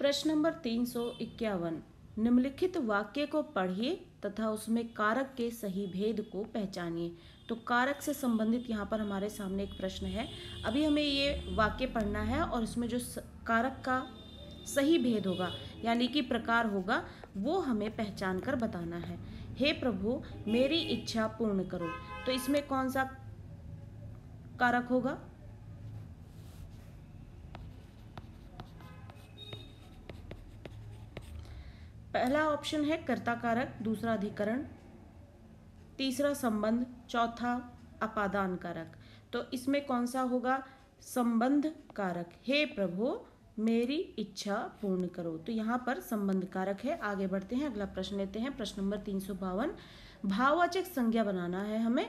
प्रश्न नंबर तीन सौ इक्यावन निम्नलिखित वाक्य को पढ़िए तथा उसमें कारक के सही भेद को पहचानिए तो कारक से संबंधित यहाँ पर हमारे सामने एक प्रश्न है अभी हमें ये वाक्य पढ़ना है और इसमें जो कारक का सही भेद होगा यानी कि प्रकार होगा वो हमें पहचान कर बताना है हे प्रभु मेरी इच्छा पूर्ण करो तो इसमें कौन सा कारक होगा पहला ऑप्शन है कर्ता कारक दूसरा अधिकरण तीसरा संबंध चौथा अपादान कारक तो इसमें कौन सा होगा संबंध कारक हे प्रभु मेरी इच्छा पूर्ण करो तो यहाँ पर संबंध कारक है आगे बढ़ते हैं अगला प्रश्न लेते हैं प्रश्न नंबर तीन सौ बावन भाववाचक संज्ञा बनाना है हमें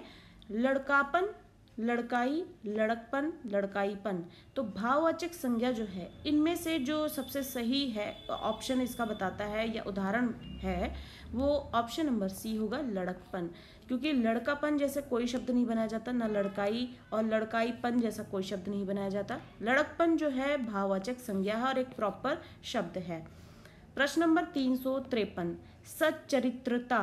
लड़कापन लड़काई लड़कपन लड़काईपन तो भाववाचक संज्ञा जो है इनमें से जो सबसे सही है ऑप्शन इसका बताता है या उदाहरण है वो ऑप्शन नंबर सी होगा लड़कपन क्योंकि लड़कापन जैसे कोई शब्द नहीं बनाया जाता ना लड़काई और लड़काईपन जैसा कोई शब्द नहीं बनाया जाता लड़कपन जो है भाववाचक संज्ञा है और एक प्रॉपर शब्द है प्रश्न नंबर तीन सौ त्रेपन सच्चरित्रता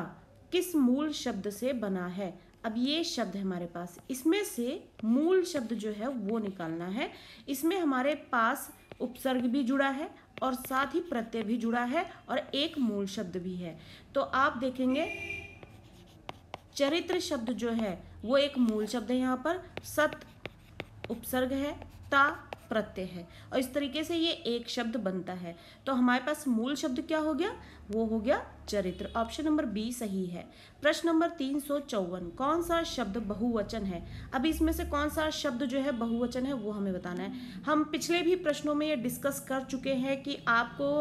किस मूल शब्द से बना है अब ये शब्द है हमारे पास इसमें से मूल शब्द जो है वो निकालना है इसमें हमारे पास उपसर्ग भी जुड़ा है और साथ ही प्रत्यय भी जुड़ा है और एक मूल शब्द भी है तो आप देखेंगे चरित्र शब्द जो है वो एक मूल शब्द है यहाँ पर सत उपसर्ग है ता प्रत्यय है और इस तरीके से ये एक शब्द बनता है तो हमारे पास मूल शब्द क्या हो गया वो हो गया चरित्र ऑप्शन नंबर बी सही है प्रश्न नंबर तीन सौ चौवन कौन सा शब्द बहुवचन है अब इसमें से कौन सा शब्द जो है बहुवचन है वो हमें बताना है हम पिछले भी प्रश्नों में ये डिस्कस कर चुके हैं कि आपको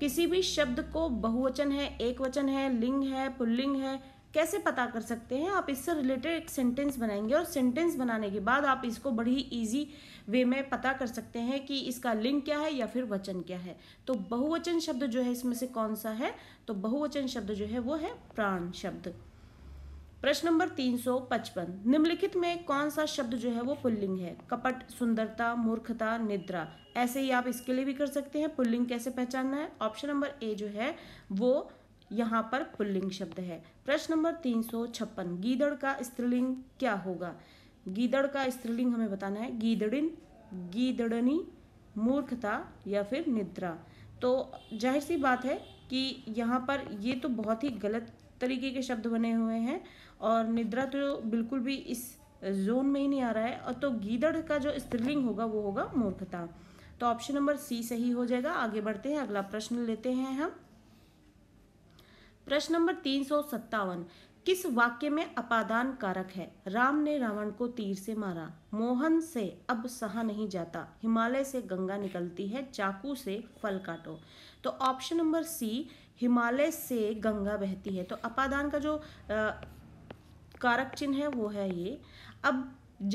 किसी भी शब्द को बहुवचन है एक वचन है लिंग है पुल्लिंग है कैसे पता कर सकते हैं आप इससे रिलेटेड एक सेंटेंस बनाएंगे और सेंटेंस बनाने के बाद आप इसको बड़ी इजी वे में पता कर सकते हैं कि इसका लिंग क्या है या फिर वचन क्या है तो बहुवचन शब्द जो है इसमें से कौन सा है तो बहुवचन शब्द जो है वो है प्राण शब्द प्रश्न नंबर 355 निम्नलिखित में कौन सा शब्द जो है वो पुल्लिंग है कपट सुंदरता मूर्खता निद्रा ऐसे ही आप इसके लिए भी कर सकते हैं पुल्लिंग कैसे पहचानना है ऑप्शन नंबर ए जो है वो यहाँ पर पुल्लिंग शब्द है प्रश्न नंबर तीन सौ छप्पन गीदड़ का स्त्रीलिंग क्या होगा गीदड़ का स्त्रीलिंग हमें बताना है गीदड़िन गीदड़नी मूर्खता या फिर निद्रा तो जाहिर सी बात है कि यहाँ पर ये तो बहुत ही गलत तरीके के शब्द बने हुए हैं और निद्रा तो बिल्कुल भी इस जोन में ही नहीं आ रहा है और तो गीदड़ का जो स्त्रीलिंग होगा वो होगा मूर्खता तो ऑप्शन नंबर सी सही हो जाएगा आगे बढ़ते हैं अगला प्रश्न लेते हैं हम प्रश्न नंबर तीन सौ सत्तावन किस वाक्य में अपादान कारक है राम ने रावण को तीर से मारा मोहन से अब सहा नहीं जाता हिमालय से गंगा निकलती है चाकू से फल काटो तो ऑप्शन नंबर सी हिमालय से गंगा बहती है तो अपादान का जो आ, कारक चिन्ह है वो है ये अब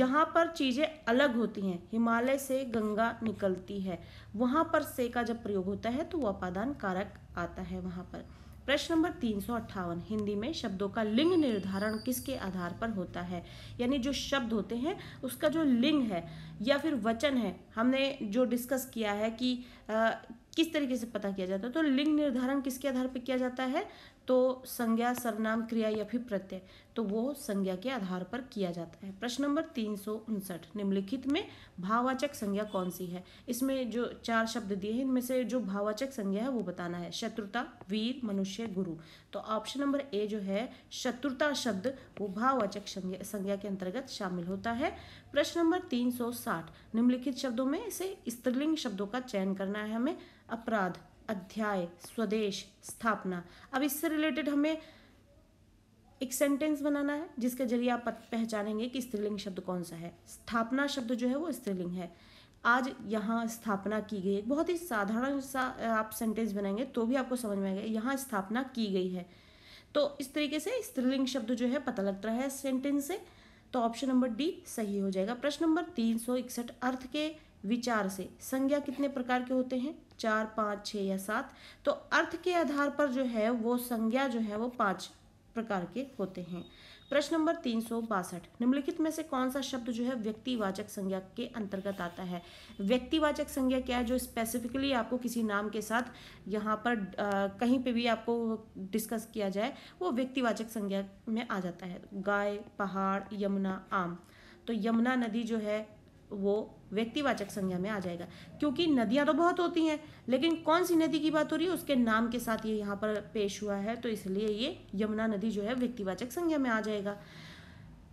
जहाँ पर चीज़ें अलग होती हैं हिमालय से गंगा निकलती है वहाँ पर से का जब प्रयोग होता है तो वो अपादान कारक आता है वहाँ पर प्रश्न नंबर तीन हिंदी में शब्दों का लिंग निर्धारण किसके आधार पर होता है यानी जो शब्द होते हैं उसका जो लिंग है या फिर वचन है हमने जो डिस्कस किया है कि आ, किस तरीके से पता किया जाता है तो लिंग निर्धारण किसके आधार पर किया जाता है तो संज्ञा सर्वनाम क्रिया या फिर प्रत्यय तो वो संज्ञा के आधार पर किया जाता है प्रश्न नंबर तीन निम्नलिखित में भाववाचक संज्ञा कौन सी है इसमें जो चार शब्द दिए हैं इनमें से जो भाववाचक संज्ञा है वो बताना है शत्रुता वीर मनुष्य गुरु तो ऑप्शन नंबर ए जो है शत्रुता शब्द वो भाववाचक संज्ञा के अंतर्गत शामिल होता है प्रश्न नंबर तीन निम्नलिखित शब्दों में इसे स्त्रीलिंग शब्दों का चयन करना है हमें अपराध अध्याय स्वदेश स्थापना अब इससे रिलेटेड हमें एक सेंटेंस बनाना है जिसके जरिए आप पहचानेंगे कि स्त्रीलिंग शब्द कौन सा है स्थापना शब्द जो है वो स्त्रीलिंग है आज यहाँ स्थापना की गई है बहुत ही साधारण सा आप सेंटेंस बनाएंगे तो भी आपको समझ में आएगा यहाँ स्थापना की गई है तो इस तरीके से स्त्रीलिंग शब्द जो है पता लगता है सेंटेंस से तो ऑप्शन नंबर डी सही हो जाएगा प्रश्न नंबर तीन सौ इकसठ अर्थ के विचार से संज्ञा कितने प्रकार के होते हैं चार पाँच छः या सात तो अर्थ के आधार पर जो है वो संज्ञा जो है वो पाँच प्रकार के होते हैं प्रश्न नंबर तीन सौ बासठ निम्नलिखित में से कौन सा शब्द जो है व्यक्तिवाचक संज्ञा के अंतर्गत आता है व्यक्तिवाचक संज्ञा क्या है जो स्पेसिफिकली आपको किसी नाम के साथ यहाँ पर आ, कहीं पे भी आपको डिस्कस किया जाए वो व्यक्तिवाचक संज्ञा में आ जाता है गाय पहाड़ यमुना आम तो यमुना नदी जो है वो व्यक्तिवाचक संज्ञा में आ जाएगा क्योंकि नदियां तो बहुत होती हैं लेकिन कौन सी नदी की बात हो रही है उसके नाम के साथ ये यहाँ पर पेश हुआ है तो इसलिए ये यमुना नदी जो है व्यक्तिवाचक संज्ञा में आ जाएगा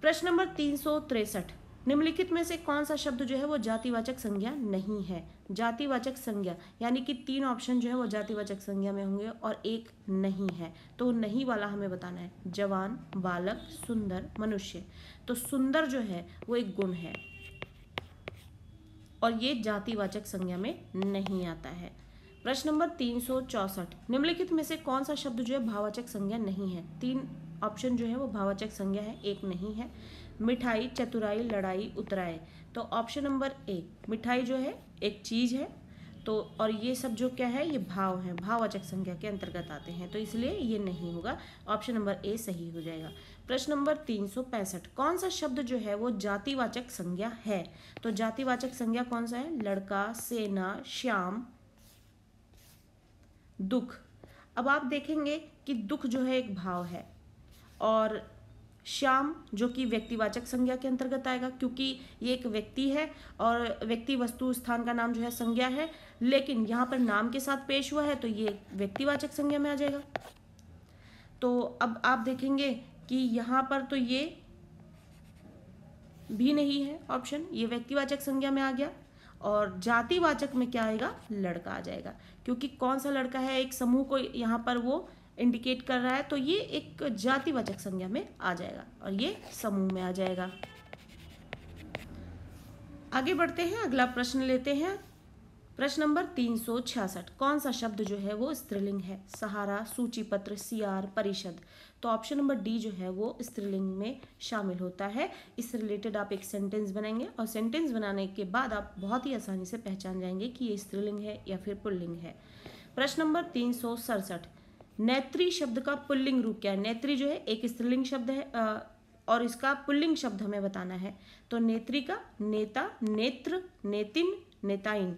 प्रश्न नंबर तीन निम्नलिखित में से कौन सा शब्द जो है वो जातिवाचक संज्ञा नहीं है जातिवाचक संज्ञा यानी कि तीन ऑप्शन जो है वो जातिवाचक संज्ञा में होंगे और एक नहीं है तो नहीं वाला हमें बताना है जवान बालक सुंदर मनुष्य तो सुंदर जो है वो एक गुण है और ये जातिवाचक संज्ञा में नहीं आता है प्रश्न नंबर तीन सौ चौसठ निम्नलिखित में से कौन सा शब्द जो है भावाचक संज्ञा नहीं है तीन ऑप्शन जो है वो भावाचक संज्ञा है एक नहीं है मिठाई चतुराई लड़ाई उतराए तो ऑप्शन नंबर ए मिठाई जो है एक चीज़ है तो और ये सब जो क्या है ये भाव है भाववाचक संज्ञा के अंतर्गत आते हैं तो इसलिए ये नहीं होगा ऑप्शन नंबर ए सही हो जाएगा प्रश्न नंबर तीन कौन सा शब्द जो है वो जातिवाचक संज्ञा है तो जातिवाचक संज्ञा कौन सा है लड़का सेना श्याम दुख अब आप देखेंगे कि दुख जो है एक भाव है और श्याम जो कि व्यक्तिवाचक संज्ञा के अंतर्गत आएगा क्योंकि ये एक व्यक्ति है और व्यक्ति वस्तु स्थान का नाम जो है संज्ञा है लेकिन यहाँ पर नाम के साथ पेश हुआ है तो ये व्यक्तिवाचक संज्ञा में आ जाएगा तो अब आप देखेंगे कि यहाँ पर तो ये भी नहीं है ऑप्शन ये व्यक्तिवाचक संज्ञा में आ गया और जातिवाचक में क्या आएगा लड़का आ जाएगा क्योंकि कौन सा लड़का है एक समूह को यहाँ पर वो इंडिकेट कर रहा है तो ये एक जातिवाचक संज्ञा में आ जाएगा और ये समूह में आ जाएगा आगे बढ़ते हैं अगला प्रश्न लेते हैं प्रश्न नंबर तीन सौ छियासठ कौन सा शब्द जो है वो स्त्रीलिंग है सहारा सूची पत्र सीआर परिषद तो ऑप्शन नंबर डी जो है वो स्त्रीलिंग में शामिल होता है इस रिलेटेड आप एक सेंटेंस बनाएंगे और सेंटेंस बनाने के बाद आप बहुत ही आसानी से पहचान जाएंगे कि ये स्त्रीलिंग है या फिर पुल्लिंग है प्रश्न नंबर तीन सौ सड़सठ नेत्री शब्द का पुल्लिंग रूप क्या है नेत्री जो है एक स्त्रीलिंग शब्द है आ, और इसका पुल्लिंग शब्द हमें बताना है तो नेत्री का नेता नेत्र नेतिन नेताइन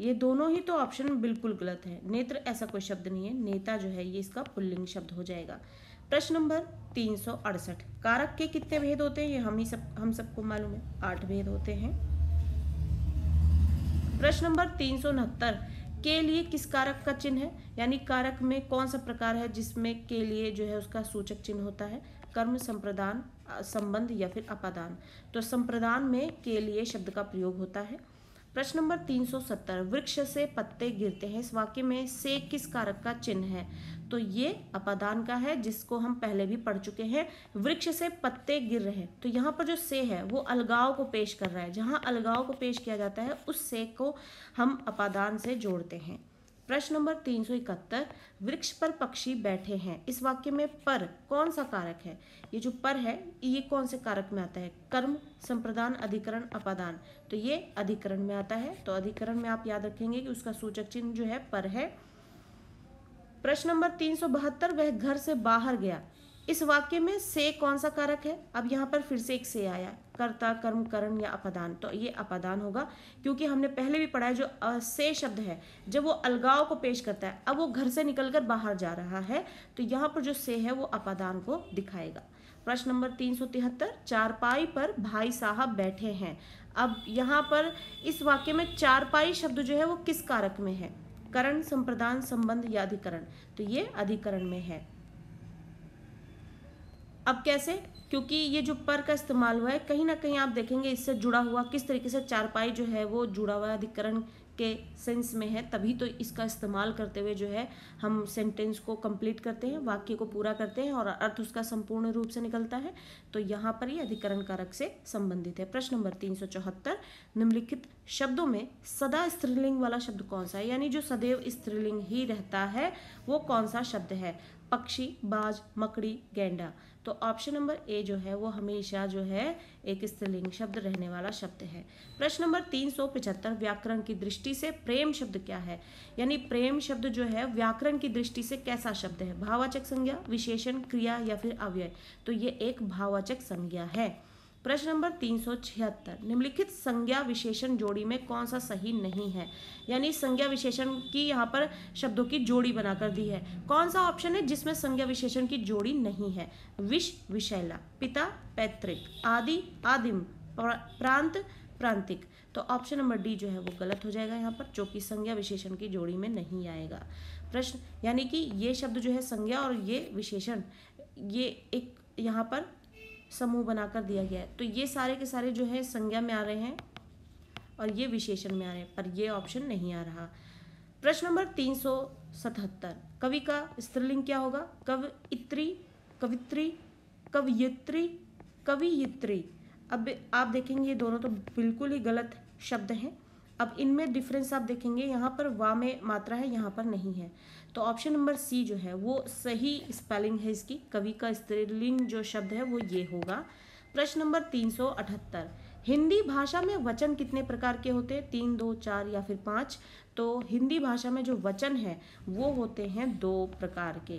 ये दोनों ही तो ऑप्शन बिल्कुल गलत है नेत्र ऐसा कोई शब्द नहीं है नेता जो है ये इसका पुल्लिंग शब्द हो जाएगा प्रश्न नंबर तीन सौ अड़सठ कारक के कितने भेद होते हैं ये हम ही सब हम सबको मालूम है आठ भेद होते हैं प्रश्न नंबर तीन सौ उनहत्तर के लिए किस कारक का चिन्ह है यानी कारक में कौन सा प्रकार है जिसमें के लिए जो है उसका सूचक चिन्ह होता है कर्म संप्रदान संबंध या फिर अपादान तो संप्रदान में के लिए शब्द का प्रयोग होता है प्रश्न नंबर 370 वृक्ष से पत्ते गिरते हैं इस वाक्य में से किस कारक का चिन्ह है तो ये अपादान का है जिसको हम पहले भी पढ़ चुके हैं वृक्ष से पत्ते गिर रहे तो यहाँ पर जो से है वो अलगाव को पेश कर रहा है जहाँ अलगाव को पेश किया जाता है उस से को हम अपादान से जोड़ते हैं प्रश्न नंबर तीन सौ इकहत्तर वृक्ष पर पक्षी बैठे हैं इस वाक्य में पर कौन सा कारक है ये जो पर है ये कौन से कारक में आता है कर्म संप्रदान अधिकरण अपादान तो ये अधिकरण में आता है तो अधिकरण में आप याद रखेंगे कि उसका सूचक चिन्ह जो है पर है प्रश्न नंबर तीन सौ बहत्तर वह घर से बाहर गया इस वाक्य में से कौन सा कारक है अब यहाँ पर फिर से एक से आया कर्ता कर्म करण या अपादान तो ये अपादान होगा क्योंकि हमने पहले भी पढ़ा है जो से शब्द है जब वो अलगाव को पेश करता है अब वो घर से निकलकर बाहर जा रहा है तो यहाँ पर जो से है वो अपादान को दिखाएगा प्रश्न नंबर तीन सौ तिहत्तर चारपाई पर भाई साहब बैठे हैं अब यहाँ पर इस वाक्य में चारपाई शब्द जो है वो किस कारक में है करण संप्रदान संबंध या अधिकरण तो ये अधिकरण में है अब कैसे क्योंकि ये जो पर का इस्तेमाल हुआ है कहीं ना कहीं आप देखेंगे इससे जुड़ा हुआ किस तरीके से चारपाई जो है वो जुड़ा हुआ अधिकरण के सेंस में है तभी तो इसका इस्तेमाल करते हुए जो है हम सेंटेंस को कंप्लीट करते हैं वाक्य को पूरा करते हैं और अर्थ उसका संपूर्ण रूप से निकलता है तो यहाँ पर ये अधिकरण कारक से संबंधित है प्रश्न नंबर तीन सौ चौहत्तर निम्नलिखित शब्दों में सदा स्त्रीलिंग वाला शब्द कौन सा है यानी जो सदैव स्त्रीलिंग ही रहता है वो कौन सा शब्द है पक्षी बाज मकड़ी गेंडा तो ऑप्शन नंबर ए जो है वो हमेशा जो है एक स्त्रीलिंग शब्द रहने वाला शब्द है प्रश्न नंबर तीन सौ पिछहत्तर व्याकरण की दृष्टि से प्रेम शब्द क्या है यानी प्रेम शब्द जो है व्याकरण की दृष्टि से कैसा शब्द है भाववाचक संज्ञा विशेषण क्रिया या फिर अव्यय तो ये एक भाववाचक संज्ञा है प्रश्न नंबर तीन सौ छिहत्तर निम्नलिखित संज्ञा विशेषण जोड़ी में कौन सा सही नहीं है यानी संज्ञा विशेषण की यहाँ पर शब्दों की जोड़ी बनाकर दी है कौन सा ऑप्शन है जिसमें संज्ञा विशेषण की जोड़ी नहीं है विष विशैला पिता पैतृक आदि आदिम प्रांत प्रांतिक तो ऑप्शन नंबर डी जो है वो गलत हो जाएगा यहाँ पर जो कि संज्ञा विशेषण की जोड़ी में नहीं आएगा प्रश्न यानी कि ये शब्द जो है संज्ञा और ये विशेषण ये एक यहाँ पर समूह बनाकर दिया गया है तो ये सारे के सारे जो है संज्ञा में आ रहे हैं और ये विशेषण में आ रहे हैं पर ये ऑप्शन नहीं आ रहा प्रश्न नंबर तीन सौ सतहत्तर कवि का स्त्रीलिंग क्या होगा कव इत्री कवित्री कवयित्री कवियित्री अब आप देखेंगे ये दोनों तो बिल्कुल ही गलत शब्द हैं अब इनमें डिफरेंस आप देखेंगे यहाँ पर वा में मात्रा है यहाँ पर नहीं है तो ऑप्शन नंबर सी जो है वो सही स्पेलिंग है इसकी कवि का स्त्रीलिंग जो शब्द है वो ये होगा प्रश्न नंबर तीन सौ अठहत्तर हिंदी भाषा में वचन कितने प्रकार के होते हैं तीन दो चार या फिर पाँच तो हिंदी भाषा में जो वचन है वो होते हैं दो प्रकार के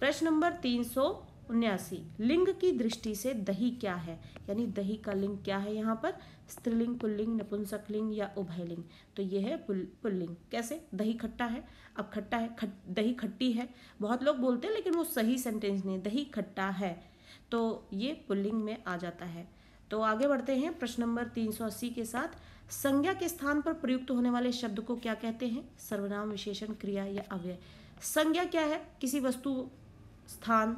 प्रश्न नंबर तीन सौ उन्यासी लिंग की दृष्टि से दही क्या है यानी दही का लिंग क्या है यहाँ पर स्त्रीलिंग पुल्लिंग नपुंसक लिंग या उभयलिंग तो ये है पुल पुल्लिंग कैसे दही खट्टा है अब खट्टा है खट दही खट्टी है बहुत लोग बोलते हैं लेकिन वो सही सेंटेंस नहीं दही खट्टा है तो ये पुल्लिंग में आ जाता है तो आगे बढ़ते हैं प्रश्न नंबर 380 के साथ संज्ञा के स्थान पर प्रयुक्त होने वाले शब्द को क्या कहते हैं सर्वनाम विशेषण क्रिया या अव्यय संज्ञा क्या है किसी वस्तु स्थान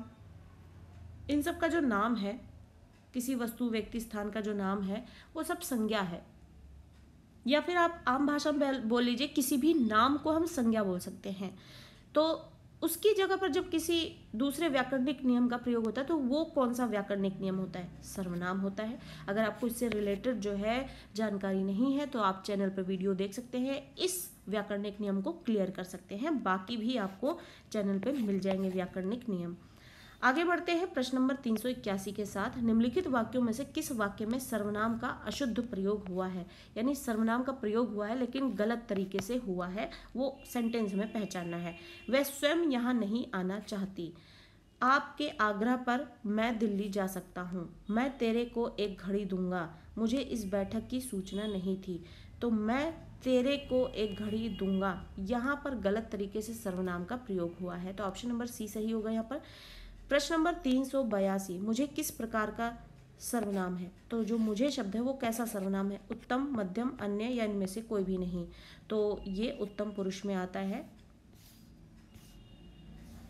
इन सब का जो नाम है किसी वस्तु व्यक्ति स्थान का जो नाम है वो सब संज्ञा है या फिर आप आम भाषा में बोल लीजिए किसी भी नाम को हम संज्ञा बोल सकते हैं तो उसकी जगह पर जब किसी दूसरे व्याकरणिक नियम का प्रयोग होता है तो वो कौन सा व्याकरणिक नियम होता है सर्वनाम होता है अगर आपको इससे रिलेटेड जो है जानकारी नहीं है तो आप चैनल पर वीडियो देख सकते हैं इस व्याकरणिक नियम को क्लियर कर सकते हैं बाकी भी आपको चैनल पर मिल जाएंगे व्याकरणिक नियम आगे बढ़ते हैं प्रश्न नंबर 381 के साथ निम्नलिखित वाक्यों में से किस वाक्य में सर्वनाम का अशुद्ध प्रयोग हुआ है यानी सर्वनाम का प्रयोग हुआ है लेकिन गलत तरीके से हुआ है वो सेंटेंस में पहचानना है वह स्वयं यहाँ नहीं आना चाहती आपके आग्रह पर मैं दिल्ली जा सकता हूँ मैं तेरे को एक घड़ी दूंगा मुझे इस बैठक की सूचना नहीं थी तो मैं तेरे को एक घड़ी दूंगा यहाँ पर गलत तरीके से सर्वनाम का प्रयोग हुआ है तो ऑप्शन नंबर सी सही होगा यहाँ पर प्रश्न नंबर तीन सौ बयासी मुझे किस प्रकार का सर्वनाम है तो जो मुझे शब्द है वो कैसा सर्वनाम है उत्तम मध्यम अन्य या इनमें से कोई भी नहीं तो ये उत्तम पुरुष में आता है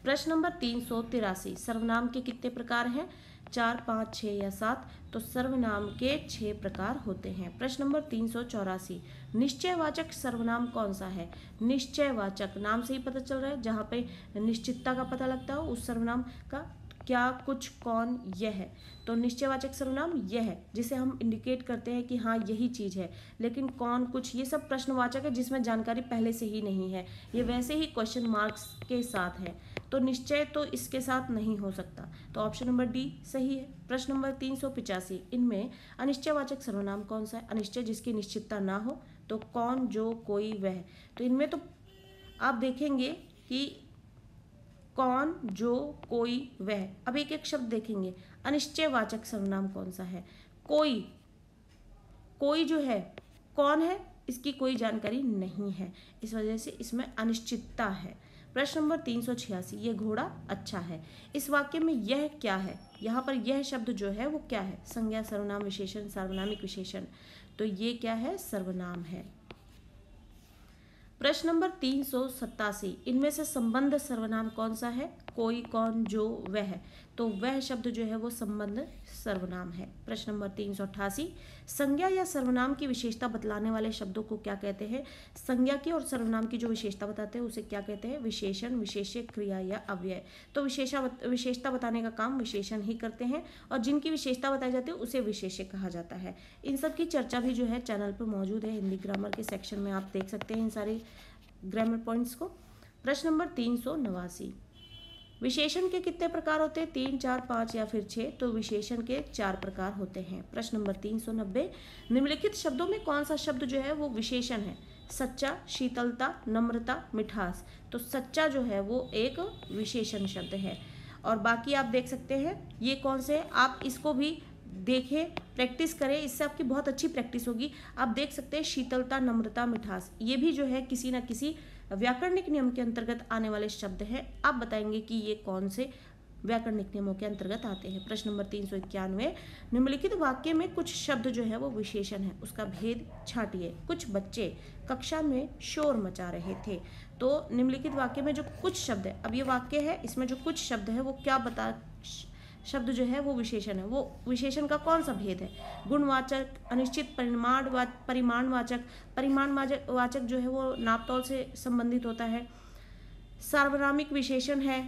प्रश्न नंबर तीन सौ तिरासी सर्वनाम के कितने प्रकार हैं चार पाँच छः या सात तो सर्वनाम के छः प्रकार होते हैं प्रश्न नंबर तीन सौ चौरासी निश्चयवाचक सर्वनाम कौन सा है निश्चयवाचक नाम से ही पता चल रहा है जहाँ पे निश्चितता का पता लगता हो उस सर्वनाम का क्या कुछ कौन यह है तो निश्चयवाचक सर्वनाम यह है जिसे हम इंडिकेट करते हैं कि हाँ यही चीज़ है लेकिन कौन कुछ ये सब प्रश्नवाचक है जिसमें जानकारी पहले से ही नहीं है ये वैसे ही क्वेश्चन मार्क्स के साथ है तो निश्चय तो इसके साथ नहीं हो सकता तो ऑप्शन नंबर डी सही है प्रश्न नंबर तीन सौ पिचासी इनमें अनिश्चयवाचक सर्वनाम कौन सा है अनिश्चय जिसकी निश्चितता ना हो तो कौन जो कोई वह तो इनमें तो आप देखेंगे कि कौन जो कोई वह अब एक एक शब्द देखेंगे अनिश्चयवाचक सर्वनाम कौन सा है कोई कोई जो है कौन है इसकी कोई जानकारी नहीं है इस वजह से इसमें अनिश्चितता है प्रश्न नंबर तीन सौ छियासी यह घोड़ा अच्छा है इस वाक्य में यह क्या है यहाँ पर यह शब्द जो है वो क्या है संज्ञा सर्वनाम विशेषण सार्वनामिक विशेषण तो ये क्या है सर्वनाम है प्रश्न नंबर तीन सौ सत्तासी इनमें से संबंध सर्वनाम कौन सा है कोई कौन जो वह तो वह शब्द जो है वो संबंध सर्वनाम है प्रश्न नंबर तीन सौ अट्ठासी संज्ञा या सर्वनाम की विशेषता बतलाने वाले शब्दों को क्या कहते हैं संज्ञा की और सर्वनाम की जो विशेषता बताते हैं उसे क्या कहते हैं विशेषण विशेष्य क्रिया या अव्यय तो विशेषा बत, विशेषता बताने का काम विशेषण ही करते हैं और जिनकी विशेषता बताई जाती है उसे विशेष्य कहा जाता है इन सब की चर्चा भी जो है चैनल पर मौजूद है हिंदी ग्रामर के सेक्शन में आप देख सकते हैं इन सारे ग्रामर पॉइंट्स को प्रश्न नंबर तीन सौ नवासी विशेषण के कितने प्रकार होते हैं तीन चार पाँच या फिर छः तो विशेषण के चार प्रकार होते हैं प्रश्न नंबर तीन सौ नब्बे निम्नलिखित शब्दों में कौन सा शब्द जो है वो विशेषण है सच्चा शीतलता नम्रता मिठास तो सच्चा जो है वो एक विशेषण शब्द है और बाकी आप देख सकते हैं ये कौन से आप इसको भी देखें प्रैक्टिस करें इससे आपकी बहुत अच्छी प्रैक्टिस होगी आप देख सकते हैं शीतलता नम्रता मिठास ये भी जो है किसी ना किसी व्याकरणिक नियम के अंतर्गत आने वाले शब्द हैं आप बताएंगे कि ये कौन से व्याकरणिक नियमों के अंतर्गत आते हैं प्रश्न नंबर तीन सौ इक्यानवे निम्नलिखित वाक्य में कुछ शब्द जो है वो विशेषण है उसका भेद छाटिए कुछ बच्चे कक्षा में शोर मचा रहे थे तो निम्नलिखित वाक्य में जो कुछ शब्द है अब ये वाक्य है इसमें जो कुछ शब्द है वो क्या बता शब्द जो है वो विशेषण है वो विशेषण का कौन सा भेद है गुणवाचक अनिश्चित परिमाण परिमाणवाचक परिमाणवाचक वाचक जो है वो नापतौल से संबंधित होता है सार्वनामिक विशेषण है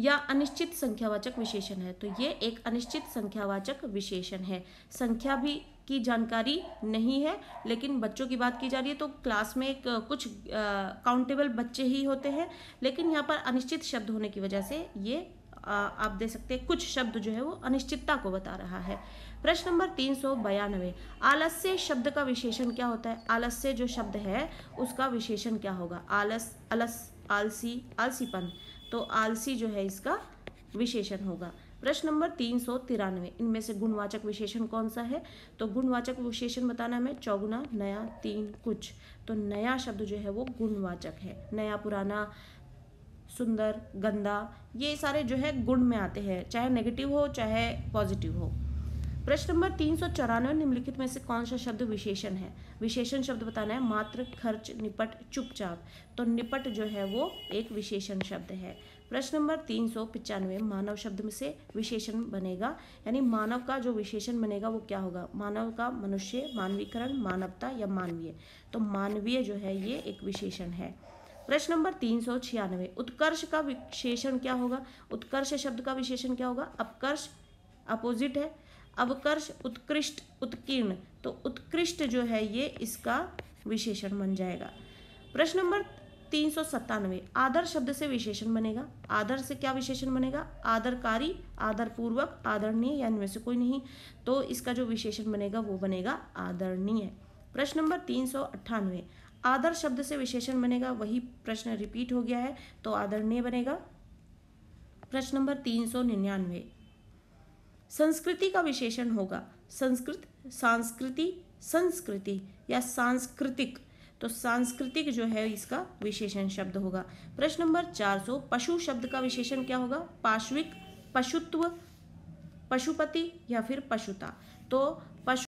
या अनिश्चित संख्यावाचक विशेषण है तो ये एक अनिश्चित संख्यावाचक विशेषण है संख्या भी की जानकारी नहीं है लेकिन बच्चों की बात की जा रही है तो क्लास में एक कुछ काउंटेबल बच्चे ही होते हैं लेकिन यहाँ पर अनिश्चित शब्द होने की वजह से ये आ, आप दे सकते हैं कुछ शब्द जो है वो अनिश्चितता को बता रहा है प्रश्न नंबर तीन सौ बयानवे आलस्य शब्द का विशेषण क्या होता है आलस्य जो शब्द है उसका विशेषण क्या होगा आलस अलस आलसी आलसीपन तो आलसी जो है इसका विशेषण होगा प्रश्न नंबर तीन सौ तिरानवे इनमें से गुणवाचक विशेषण कौन सा है तो गुणवाचक विशेषण बताना हमें चौगुना नया तीन कुछ तो नया शब्द जो है वो गुणवाचक है नया पुराना सुंदर गंदा ये सारे जो है गुण में आते हैं चाहे नेगेटिव हो चाहे पॉजिटिव हो प्रश्न नंबर तीन सौ चौरानवे निम्नलिखित में से कौन सा शब्द विशेषण है विशेषण शब्द बताना है मात्र खर्च निपट चुपचाप तो निपट जो है वो एक विशेषण शब्द है प्रश्न नंबर तीन सौ पिचानवे मानव शब्द में से विशेषण बनेगा यानी मानव का जो विशेषण बनेगा वो क्या होगा मानव का मनुष्य मानवीकरण मानवता या मानवीय तो मानवीय जो है ये एक विशेषण है प्रश्न नंबर तीन सौ छियानवे उत्कर्ष का विशेषण क्या होगा उत्कर्ष शब्द का विशेषण क्या होगा अपकर्ष अपोजिट है अवकर्ष उत्कृष्ट उत्कीर्ण तो उत्कृष्ट जो है ये इसका विशेषण बन जाएगा प्रश्न नंबर तीन सौ सत्तानवे आदर शब्द से विशेषण बनेगा आदर से क्या विशेषण बनेगा आदरकारी आदरपूर्वक आदरणीय या इनमें से कोई नहीं तो इसका जो विशेषण बनेगा वो बनेगा आदरणीय प्रश्न नंबर तीन सौ अट्ठानवे आदर शब्द से विशेषण बनेगा वही प्रश्न रिपीट हो गया है तो आदरणीय बनेगा प्रश्न नंबर तीन सौ निन्यानवे संस्कृति का विशेषण होगा संस्कृत सांस्कृति संस्कृति या सांस्कृतिक तो सांस्कृतिक जो है इसका विशेषण शब्द होगा प्रश्न नंबर चार सौ पशु शब्द का विशेषण क्या होगा पाश्विक पशुत्व पशुपति या फिर पशुता तो पशु